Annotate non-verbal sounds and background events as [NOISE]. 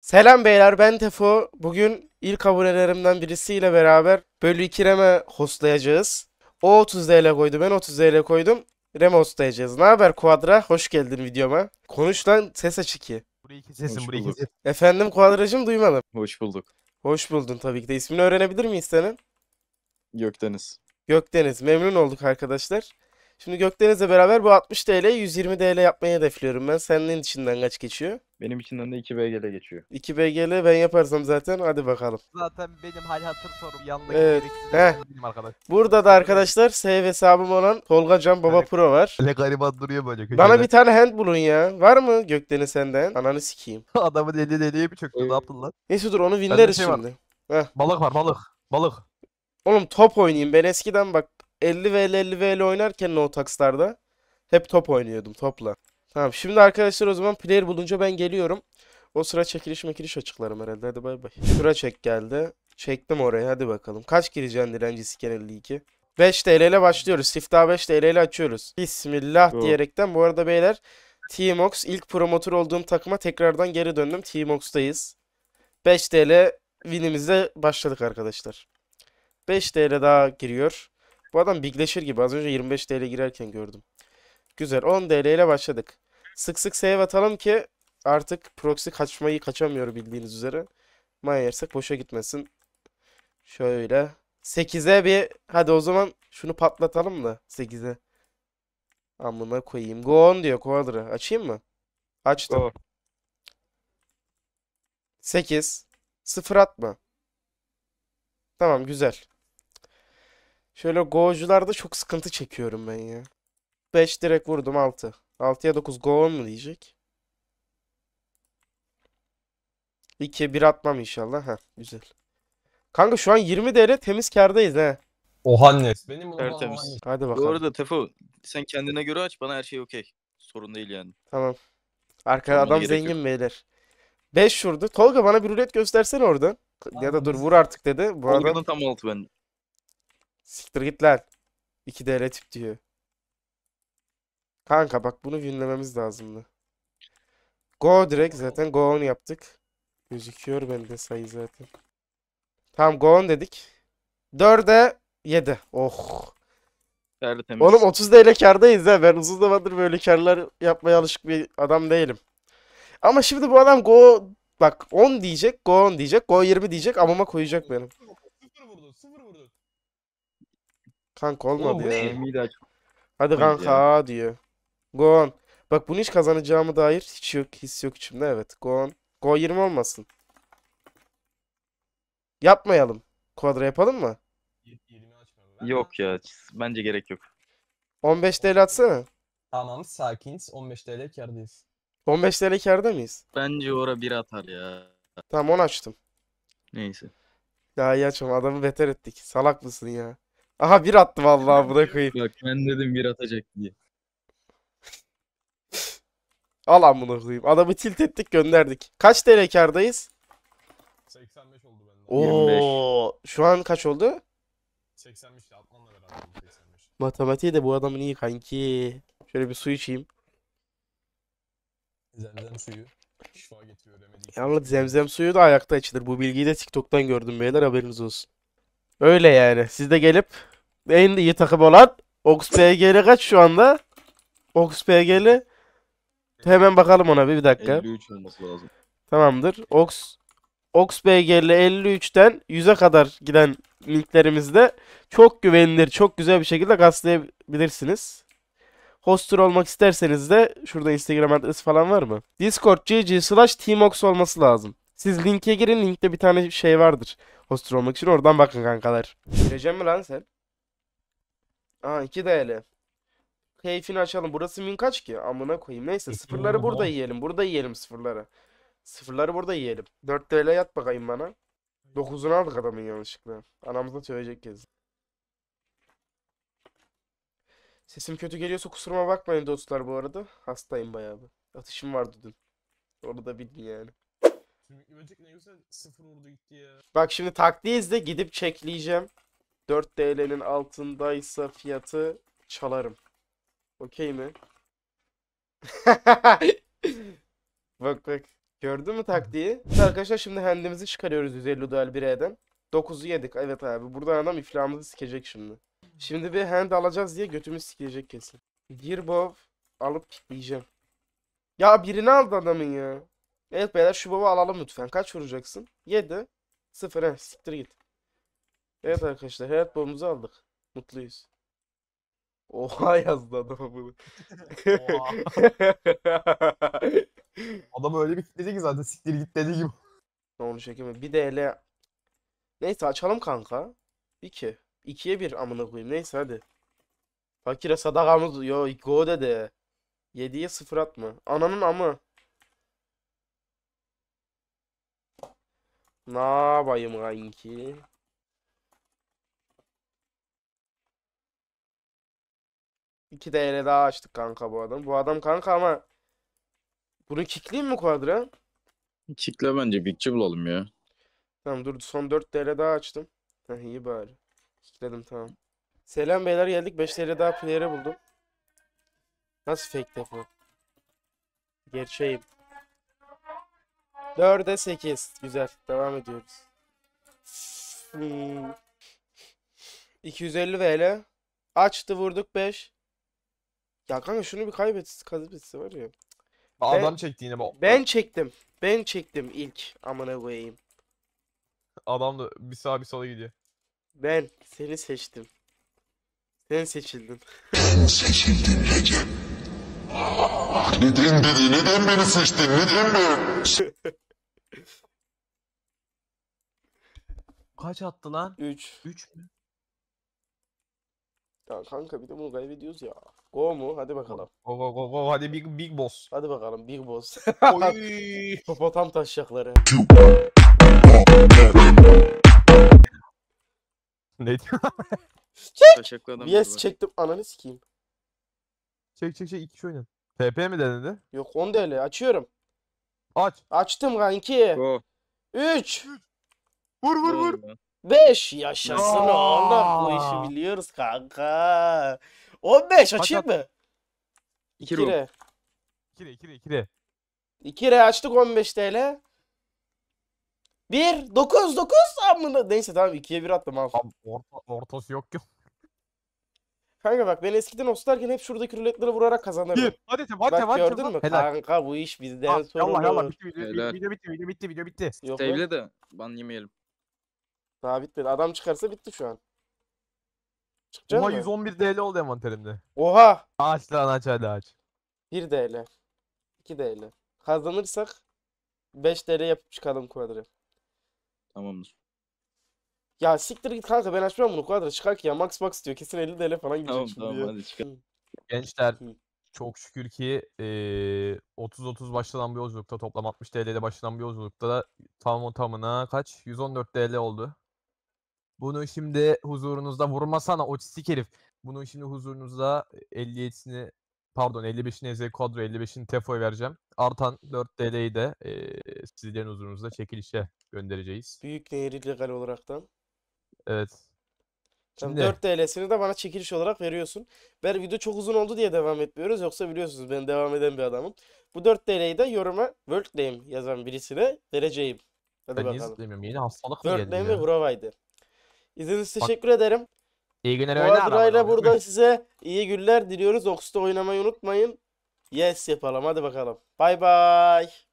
Selam beyler ben Tefo. Bugün ilk abonelerimden birisiyle beraber bölü 2 Reme hostlayacağız. O 30 DL koydu ben 30 DL koydum. Reme hostlayacağız. Ne haber Kuadra? Hoş geldin videoma. Konuş lan ses açık ki. Burayı kesesin burayı kesesin. Efendim Kuadracım duymadım. Hoş bulduk. Hoş buldun tabii ki de. İsmini öğrenebilir miyiz senin? Gökdeniz. Gökdeniz. Memnun olduk arkadaşlar. Şimdi Gökdeniz'le beraber bu 60 TL 120 TL yapmayı hedefliyorum ben. Senin içinden kaç geçiyor? Benim için de 2 BGL geçiyor. 2 BGL ben yaparsam zaten hadi bakalım. Zaten benim hal hatır sorum yanındaki evet. gereksizim arkadaş. Burada da arkadaşlar save hesabım olan Tolga Can Baba Pro var. Ne gariban duruyor böyle köşede. Bana bir tane hand bulun ya. Var mı Gökdeni senden? Ananı sikeyim. [LAUGHS] Adamın eli deliye bir çöktü ee, ne yaptın lan? Neyse dur onu winleriz şey şimdi. Var. Balık var balık. Balık. Oğlum top oynayayım ben eskiden bak 50 VL 50 VL oynarken no takslarda hep top oynuyordum topla. Tamam şimdi arkadaşlar o zaman player bulunca ben geliyorum. O sıra çekiliş mekiliş açıklarım herhalde. Hadi bay bay. Şura çek geldi. Çektim oraya hadi bakalım. Kaç gireceksin direncisi genelli 2? 5 TL ile başlıyoruz. Siftah 5 TL ile açıyoruz. Bismillah Doğru. diyerekten. Bu arada beyler T-Mox ilk promotor olduğum takıma tekrardan geri döndüm. T-Mox'tayız. 5 TL winimizle başladık arkadaşlar. 5 TL daha giriyor. Bu adam bigleşir gibi. Az önce 25 TL girerken gördüm. Güzel. 10 TL ile başladık. Sık sık save atalım ki artık proxy kaçmayı kaçamıyor bildiğiniz üzere. Maya yersek boşa gitmesin. Şöyle. 8'e bir hadi o zaman şunu patlatalım da 8'e. Amına koyayım. Go on diyor Quadra. Açayım mı? Açtım. Go. 8. Sıfır atma. Tamam güzel. Şöyle go'cularda çok sıkıntı çekiyorum ben ya. 5 direkt vurdum 6. 6'ya 9 go on mu diyecek. 2'ye 1 atmam inşallah. Heh, güzel. Kanka şu an 20 değeri temiz kardayız he. Ohannes. Benim olan Tertemiz. Ohannes. Hadi bakalım. Bu arada Tefo sen kendine göre aç bana her şey okey. Sorun değil yani. Tamam. Arkada Sormana adam zengin beyler. 5 vurdu. Tolga bana bir rulet göstersene oradan. Ya da dur vur artık dedi. Bu Olganın adam tam altı ben. siktir git lan. 2 DL tip diyor. Kanka bak bunu günlememiz lazımdı. Go direkt zaten go on yaptık. Gözüküyor bende sayı zaten. Tamam go on dedik. 4'e 7. Oh. Değerli temiz. Oğlum 30 ile kardayız ha. Ben uzun zamandır böyle karlar yapmaya alışık bir adam değilim. Ama şimdi bu adam go bak 10 diyecek, go 10 diyecek, go 20 diyecek amama koyacak benim. Kanka olmadı Oo, ya. Hadi kanka diyor. Go Bak bunu hiç kazanacağımı dair hiç yok, his yok içimde. Evet. Go on. Go 20 olmasın. Yapmayalım. Kuadra yapalım mı? 20 açmıyorum Yok ya. Bence gerek yok. 15 TL atsana. Tamam sakiniz. 15 TL kardayız. 15 TL karda mıyız? Bence ora bir atar ya. Tamam 10 açtım. Neyse. Ya iyi açma adamı beter ettik. Salak mısın ya? Aha bir attı vallahi buna koyayım. Bak ben dedim bir atacak diye. Al amına koyayım. Adamı tilt ettik gönderdik. Kaç TL kardayız? 85 oldu bende. Oo, şu an kaç oldu? 85 ile atmanla beraber 85. Matematiği de bu adamın iyi kanki. Şöyle bir su içeyim. Zemzem suyu şifa getiriyor demediği için. Yalnız zemzem suyu da ayakta içilir. Bu bilgiyi de TikTok'tan gördüm beyler haberiniz olsun. Öyle yani. Siz de gelip en iyi takım olan Ox PG'li kaç şu anda? Ox PG'li Hemen bakalım ona bir, bir dakika. 53 olması lazım. Tamamdır. Ox Ox BG'li 53'ten 100'e kadar giden linklerimizde çok güvenilir, çok güzel bir şekilde gazlayabilirsiniz. Hoster olmak isterseniz de şurada Instagram adresi falan var mı? Discord Discord.gg slash teamox olması lazım. Siz linke girin. Linkte bir tane şey vardır. Hoster olmak için oradan bakın kankalar. Gireceğim mi lan sen? Aa 2 DL. Keyfini açalım. Burası min kaç ki? Amına koyayım. Neyse sıfırları burada yiyelim. Burada yiyelim sıfırları. Sıfırları burada yiyelim. 4 TL yat bakayım bana. 9'unu aldık adamın yanlışlıkla. Anamızda söyleyecek kez. Sesim kötü geliyorsa kusuruma bakmayın dostlar bu arada. Hastayım bayağı bir. Atışım vardı dün. Onu da bildin yani. Bak şimdi taktiği izle gidip çekleyeceğim. 4 TL'nin altındaysa fiyatı çalarım. Okey mi? [LAUGHS] bak bak. Gördün mü taktiği? arkadaşlar şimdi handimizi çıkarıyoruz 150 dual 1E'den. 9'u yedik evet abi. Buradan adam iflahımızı sikecek şimdi. Şimdi bir hand alacağız diye götümüz sikecek kesin. Girbov alıp pikleyeceğim. Ya birini aldı adamın ya. Evet beyler şu baba alalım lütfen. Kaç vuracaksın? 7. 0 he siktir git. Evet arkadaşlar hayat bombumuzu aldık. Mutluyuz. Oha [LAUGHS] yazdı adama bunu. [LAUGHS] Adam öyle bir kitledi ki zaten siktir git dedi gibi. Ne onu çekeme. Bir de hele... Neyse açalım kanka. 2. 2'ye bir amına koyayım. Neyse hadi. Fakire sadakamız yo go dedi. Yediye 0 atma. Ananın amı. Na yapayım kanki? İki değere daha açtık kanka bu adam. Bu adam kanka ama bunu kickleyeyim mi Quadra? Kickle bence bitçi bulalım ya. Tamam dur son 4 değere daha açtım. Heh, iyi bari. Kickledim tamam. Selam beyler geldik. 5 değere daha player'e buldum. Nasıl fake depo? Gerçeğim. 4'e 8. Güzel. Devam ediyoruz. 250 hmm. VL. Açtı vurduk 5. Ya kanka şunu bir kaybet, kaybetse var ya. Ben- Adam çekti yine Ben çektim. Ben çektim ilk amına koyayım. Adam da bir sağa bir sola gidiyor. Ben seni seçtim. Sen seçildin. Seçildin Recep. Neden beni, neden beni seçtin, neden ben? [LAUGHS] Kaç attı lan? 3. 3 mü? Ya kanka bir de bunu kaybediyoruz ya. Go mu? Hadi bakalım. Go go go go. Hadi big, big boss. Hadi bakalım big boss. [LAUGHS] [LAUGHS] Popotam taşacakları. ne diyor? Çek. Yes çektim. Ananı sikeyim. Çek çek çek. iki kişi oynayın. TP mi denedi? Yok 10 deli. Açıyorum. Aç. Açtım kanki. Go. 3. Vur vur vur. 5 yaşasın oğlum. Bu işi biliyoruz kanka. 15 açayım mı? 2 re. 2 re 2 re 2 re. 2 re açtık 15 TL. 1 9 9 amına. Neyse tamam 2'ye 1 attım al. Tam orta, ortası yok ki. Kanka bak ben eskiden oslarken hep şuradaki ruletlere vurarak kazanırdım. Bir, hadi te, hadi te, Bak hadi gördün mü? Kanka bu iş bizden sonra Allah Allah. bitti video, video bitti video bitti video bitti. Yok, Sevgili de ban yemeyelim. Daha bitmedi. Adam çıkarsa bitti şu an. Çıkacağız Oha mı? 111 DL oldu envanterimde. Oha. Aç lan aç hadi aç. 1 DL. 2 DL. Kazanırsak 5 TL yapıp çıkalım kuadra. Tamamdır. Ya siktir git kanka ben açmıyorum bunu kuadra çıkak ya max max diyor kesin 50 TL falan gidecek Tamam şimdi tamam diyor. hadi çıkalım. Gençler çok şükür ki eee, 30-30 başlanan bir yolculukta toplam 60 TL ile başlanan bir yolculukta da tam tamına kaç? 114 TL oldu. Bunu şimdi huzurunuzda vurmasana o çistik herif. Bunu şimdi huzurunuzda 57'sini pardon 55'ini Eze Kadro 55'ini Tefo'ya vereceğim. Artan 4 DL'yi de e, sizlerin huzurunuzda çekilişe göndereceğiz. Büyük değeri legal olaraktan. Evet. Şimdi... 4 DL'sini de bana çekiliş olarak veriyorsun. Ben video çok uzun oldu diye devam etmiyoruz. Yoksa biliyorsunuz ben devam eden bir adamım. Bu 4 TL'yi de yoruma World Name yazan birisine vereceğim. Hadi ben bakalım. niye zıplayamıyorum? Yeni hastalık mı World geldi? World Name ve Grovay'dı. İzlediğiniz için Bak- teşekkür ederim. İyi günler öyle Kuadrayla burada size iyi günler diliyoruz. Ox'ta oynamayı unutmayın. Yes yapalım hadi bakalım. Bay bay.